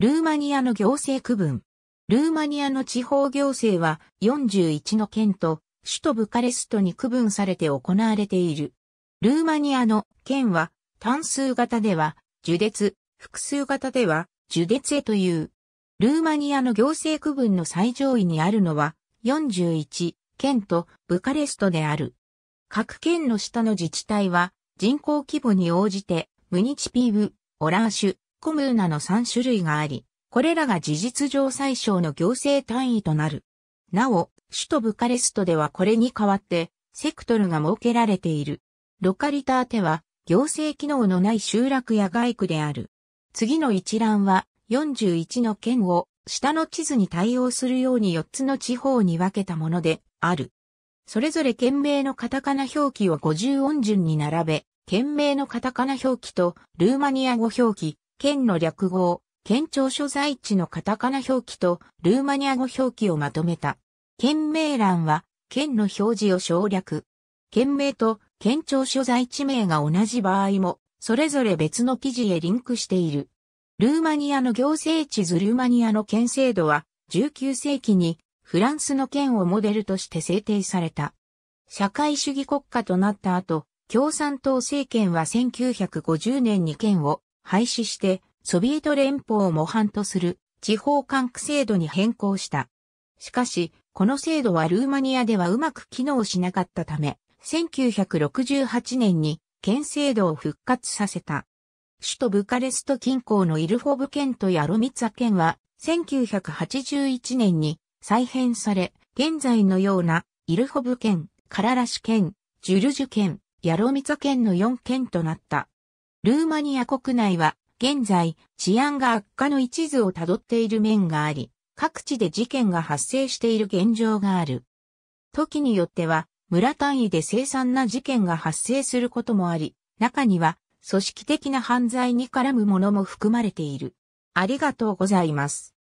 ルーマニアの行政区分。ルーマニアの地方行政は41の県と首都ブカレストに区分されて行われている。ルーマニアの県は単数型では樹列、複数型では樹列へという。ルーマニアの行政区分の最上位にあるのは41県とブカレストである。各県の下の自治体は人口規模に応じてムニチピーブ、オラーシュ、コムーナの3種類があり、これらが事実上最小の行政単位となる。なお、首都ブカレストではこれに代わって、セクトルが設けられている。ロカリターテは、行政機能のない集落や外区である。次の一覧は、41の県を、下の地図に対応するように4つの地方に分けたもので、ある。それぞれ県名のカタカナ表記を50音順に並べ、県名のカタカナ表記とルーマニア語表記、県の略語、県庁所在地のカタカナ表記とルーマニア語表記をまとめた。県名欄は、県の表示を省略。県名と県庁所在地名が同じ場合も、それぞれ別の記事へリンクしている。ルーマニアの行政地図ルーマニアの県制度は、19世紀にフランスの県をモデルとして制定された。社会主義国家となった後、共産党政権は1950年に県を廃止して、ソビエト連邦を模範とする地方管区制度に変更した。しかし、この制度はルーマニアではうまく機能しなかったため、1968年に県制度を復活させた。首都ブカレスト近郊のイルホブ県とヤロミツァ県は、1981年に再編され、現在のようなイルホブ県、カララシ県、ジュルジュ県、ヤロミツァ県の4県となった。ルーマニア国内は現在治安が悪化の一途をたどっている面があり、各地で事件が発生している現状がある。時によっては村単位で凄惨な事件が発生することもあり、中には組織的な犯罪に絡むものも含まれている。ありがとうございます。